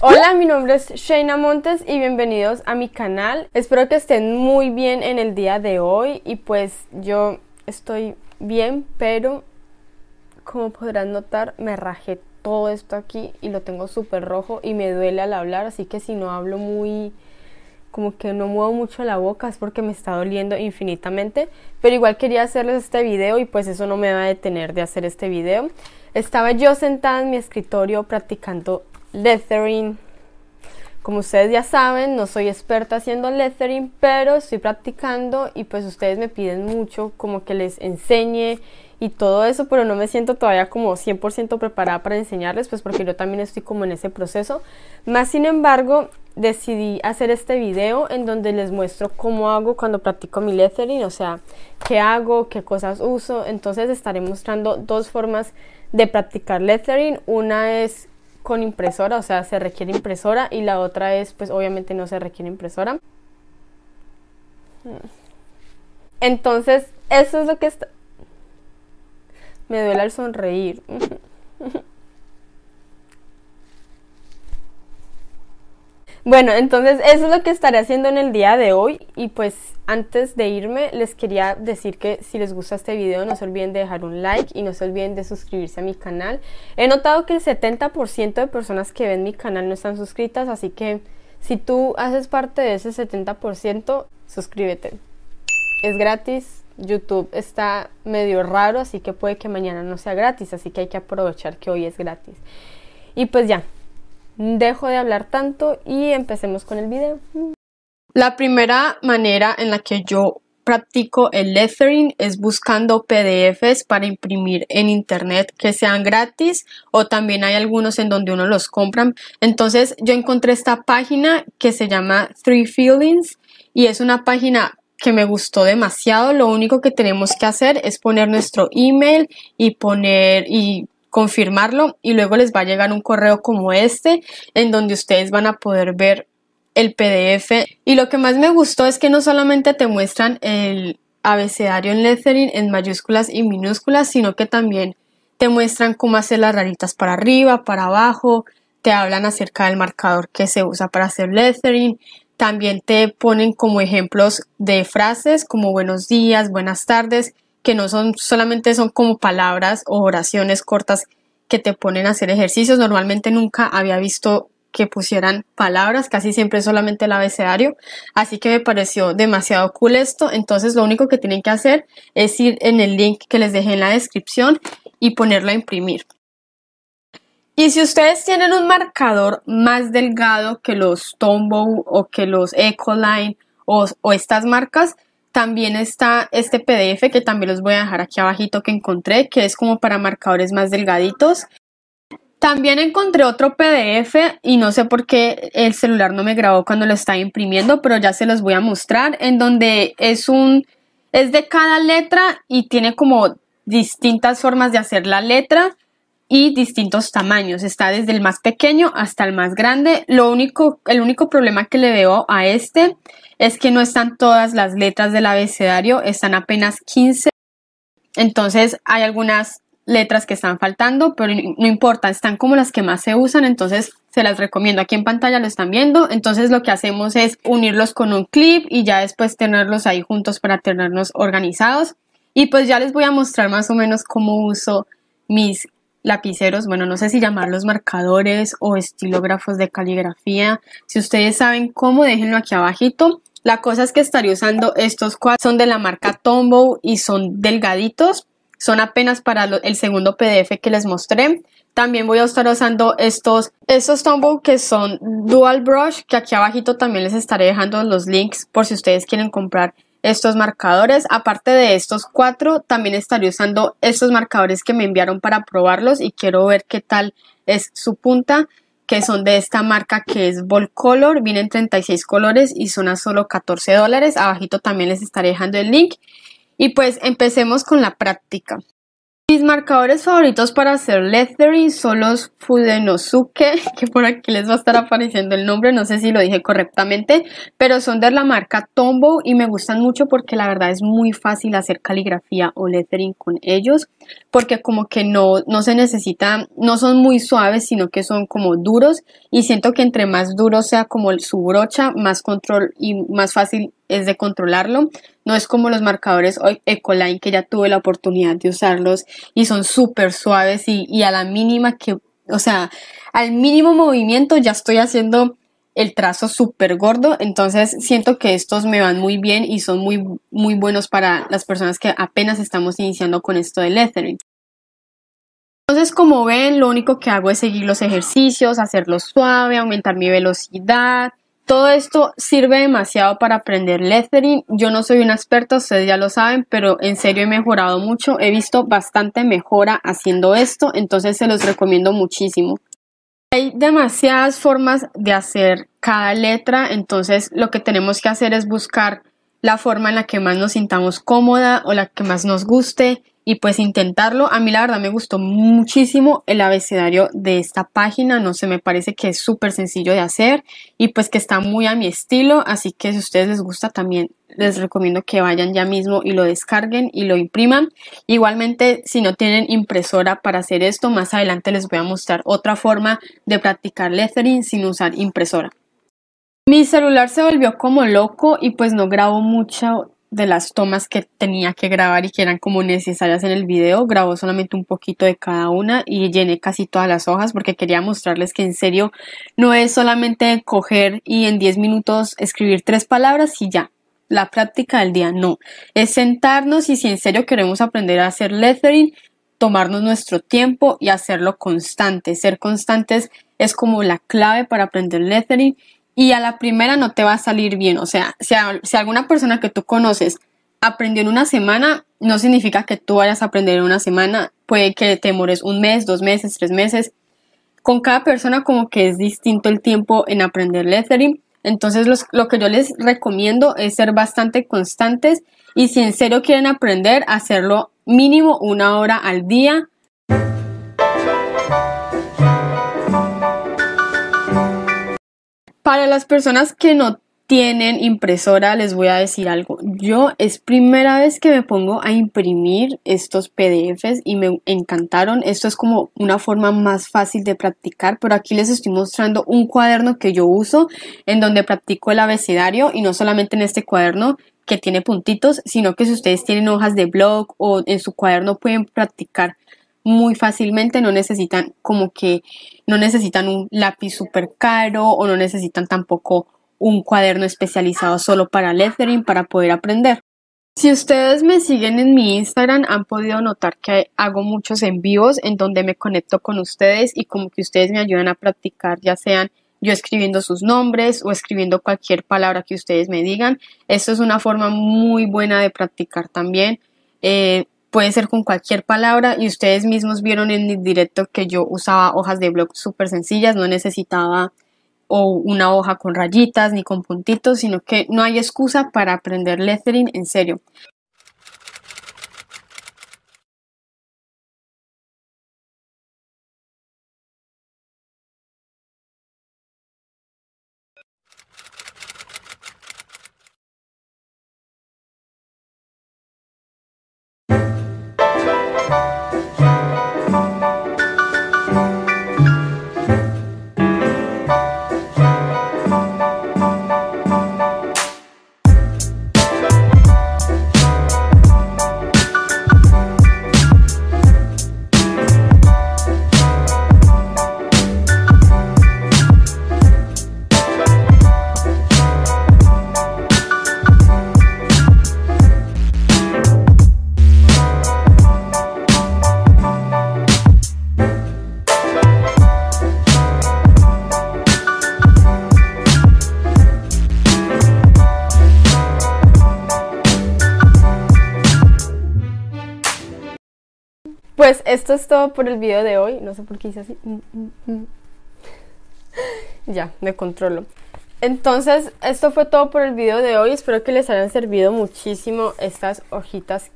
Hola, mi nombre es Shaina Montes y bienvenidos a mi canal. Espero que estén muy bien en el día de hoy y pues yo estoy bien, pero como podrán notar me rajé todo esto aquí y lo tengo súper rojo y me duele al hablar, así que si no hablo muy como que no muevo mucho la boca es porque me está doliendo infinitamente, pero igual quería hacerles este video y pues eso no me va a detener de hacer este video. Estaba yo sentada en mi escritorio practicando lettering. Como ustedes ya saben, no soy experta haciendo lettering, pero estoy practicando y pues ustedes me piden mucho como que les enseñe y todo eso, pero no me siento todavía como 100% preparada para enseñarles, pues porque yo también estoy como en ese proceso. Más sin embargo, decidí hacer este video en donde les muestro cómo hago cuando practico mi lettering, o sea, qué hago, qué cosas uso. Entonces estaré mostrando dos formas de practicar lettering. Una es con impresora, o sea, se requiere impresora y la otra es, pues obviamente no se requiere impresora. Entonces, eso es lo que está... Me duele al sonreír. Bueno, entonces eso es lo que estaré haciendo en el día de hoy y pues antes de irme les quería decir que si les gusta este video no se olviden de dejar un like y no se olviden de suscribirse a mi canal. He notado que el 70% de personas que ven mi canal no están suscritas, así que si tú haces parte de ese 70%, suscríbete. Es gratis, YouTube está medio raro, así que puede que mañana no sea gratis, así que hay que aprovechar que hoy es gratis. Y pues ya, dejo de hablar tanto y empecemos con el video. La primera manera en la que yo practico el lettering es buscando PDFs para imprimir en internet que sean gratis o también hay algunos en donde uno los compra. Entonces yo encontré esta página que se llama Three Feelings y es una página que me gustó demasiado. Lo único que tenemos que hacer es poner nuestro email y poner y confirmarlo y luego les va a llegar un correo como este en donde ustedes van a poder ver el PDF y lo que más me gustó es que no solamente te muestran el abecedario en lettering en mayúsculas y minúsculas sino que también te muestran cómo hacer las raritas para arriba, para abajo, te hablan acerca del marcador que se usa para hacer lettering, también te ponen como ejemplos de frases como buenos días, buenas tardes que no son solamente son como palabras o oraciones cortas que te ponen a hacer ejercicios. Normalmente nunca había visto que pusieran palabras, casi siempre solamente el abecedario, así que me pareció demasiado cool esto, entonces lo único que tienen que hacer es ir en el link que les dejé en la descripción y ponerlo a imprimir. Y si ustedes tienen un marcador más delgado que los Tombow o que los Ecoline o estas marcas, también está este PDF que también los voy a dejar aquí abajito que encontré, que es como para marcadores más delgaditos. También encontré otro PDF y no sé por qué el celular no me grabó cuando lo estaba imprimiendo, pero ya se los voy a mostrar, en donde es un es de cada letra y tiene como distintas formas de hacer la letra y distintos tamaños. Está desde el más pequeño hasta el más grande. Lo único el único problema que le veo a este es que no están todas las letras del abecedario, están apenas 15. Entonces hay algunas letras que están faltando, pero no importa, están como las que más se usan, entonces se las recomiendo. Aquí en pantalla lo están viendo, entonces lo que hacemos es unirlos con un clip y ya después tenerlos ahí juntos para tenernos organizados. Y pues ya les voy a mostrar más o menos cómo uso mis lapiceros, bueno, no sé si llamarlos marcadores o estilógrafos de caligrafía. Si ustedes saben cómo, déjenlo aquí abajito. La cosa es que estaré usando estos cuatro, son de la marca Tombow y son delgaditos, son apenas para el segundo PDF que les mostré. También voy a estar usando estos, estos Tombow que son Dual Brush, que aquí abajito también les estaré dejando los links por si ustedes quieren comprar estos marcadores. Aparte de estos cuatro, también estaré usando estos marcadores que me enviaron para probarlos y quiero ver qué tal es su punta, que son de esta marca que es Color. Vienen 36 colores y son a solo 14 dólares. Abajito también les estaré dejando el link. Y pues empecemos con la práctica. Mis marcadores favoritos para hacer lettering son los Fudenosuke, que por aquí les va a estar apareciendo el nombre, no sé si lo dije correctamente, pero son de la marca Tombow y me gustan mucho porque la verdad es muy fácil hacer caligrafía o lettering con ellos, porque como que no, no se necesita, no son muy suaves, sino que son como duros y siento que entre más duro sea como su brocha, más control y más fácil es de controlarlo. No es como los marcadores Ecoline que ya tuve la oportunidad de usarlos y son súper suaves y, a la mínima que, o sea, al mínimo movimiento ya estoy haciendo el trazo súper gordo. Entonces siento que estos me van muy bien y son muy, muy buenos para las personas que apenas estamos iniciando con esto del lettering. Entonces, como ven, lo único que hago es seguir los ejercicios, hacerlo suave, aumentar mi velocidad, todo esto sirve demasiado para aprender lettering. Yo no soy una experta, ustedes ya lo saben, pero en serio he mejorado mucho. He visto bastante mejora haciendo esto, entonces se los recomiendo muchísimo. Hay demasiadas formas de hacer cada letra, entonces lo que tenemos que hacer es buscar la forma en la que más nos sintamos cómoda o la que más nos guste y pues intentarlo. A mí la verdad me gustó muchísimo el abecedario de esta página, no sé, me parece que es súper sencillo de hacer y pues que está muy a mi estilo, así que si a ustedes les gusta también les recomiendo que vayan ya mismo y lo descarguen y lo impriman. Igualmente, si no tienen impresora para hacer esto, más adelante les voy a mostrar otra forma de practicar lettering sin usar impresora. Mi celular se volvió como loco y pues no grabo mucho de las tomas que tenía que grabar y que eran como necesarias en el video. Grabó solamente un poquito de cada una y llené casi todas las hojas porque quería mostrarles que en serio no es solamente coger y en 10 minutos escribir tres palabras y ya. La práctica del día no. Es sentarnos y si en serio queremos aprender a hacer lettering, tomarnos nuestro tiempo y hacerlo constante. Ser constantes es como la clave para aprender lettering y a la primera no te va a salir bien. O sea, si, alguna persona que tú conoces aprendió en una semana, no significa que tú vayas a aprender en una semana. Puede que te demores un mes, dos meses, tres meses. Con cada persona como que es distinto el tiempo en aprender lettering. Entonces lo que yo les recomiendo es ser bastante constantes y si en serio quieren aprender, hacerlo mínimo una hora al día Para las personas que no tienen impresora, les voy a decir algo. Yo es primera vez que me pongo a imprimir estos PDFs y me encantaron. Esto es como una forma más fácil de practicar, pero aquí les estoy mostrando un cuaderno que yo uso en donde practico el abecedario y no solamente en este cuaderno que tiene puntitos, sino que si ustedes tienen hojas de blog o en su cuaderno pueden practicar muy fácilmente, no necesitan como que no necesitan un lápiz súper caro o no necesitan tampoco un cuaderno especializado solo para lettering para poder aprender. Si ustedes me siguen en mi Instagram han podido notar que hago muchos envíos en donde me conecto con ustedes y como que ustedes me ayudan a practicar ya sean yo escribiendo sus nombres o escribiendo cualquier palabra que ustedes me digan. Esto es una forma muy buena de practicar también. Eh, puede ser con cualquier palabra y ustedes mismos vieron en el directo que yo usaba hojas de blog súper sencillas, no necesitaba o una hoja con rayitas ni con puntitos, sino que no hay excusa para aprender lettering en serio. Pues esto es todo por el video de hoy. No sé por qué hice así. Mm, mm, mm. ya, me controlo. Entonces, esto fue todo por el video de hoy. Espero que les hayan servido muchísimo estas hojitas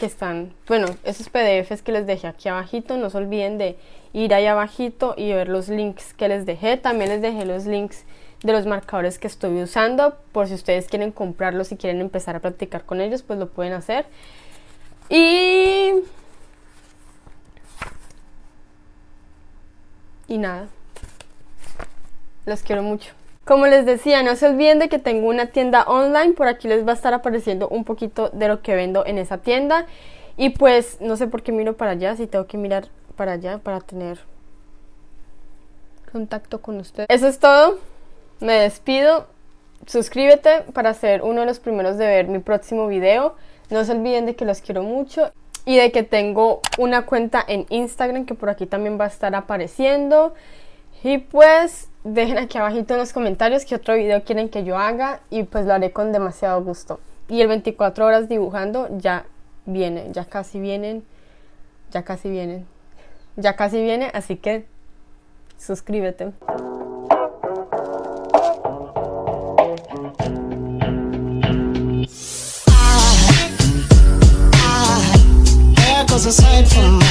que están, bueno, esos PDFs que les dejé aquí abajito. No se olviden de ir ahí abajito y ver los links que les dejé. También les dejé los links de los marcadores que estuve usando. Por si ustedes quieren comprarlos y quieren empezar a practicar con ellos, pues lo pueden hacer. Y Y nada, los quiero mucho. Como les decía, no se olviden de que tengo una tienda online, por aquí les va a estar apareciendo un poquito de lo que vendo en esa tienda. Y pues no sé por qué miro para allá, si tengo que mirar para allá para tener contacto con ustedes. Eso es todo, me despido. Suscríbete para ser uno de los primeros de ver mi próximo video. No se olviden de que los quiero mucho y de que tengo una cuenta en Instagram que por aquí también va a estar apareciendo. Y pues dejen aquí abajito en los comentarios qué otro video quieren que yo haga y pues lo haré con demasiado gusto. Y el 24 horas dibujando ya viene, ya casi vienen, ya casi vienen, ya casi viene, así que suscríbete. was aside from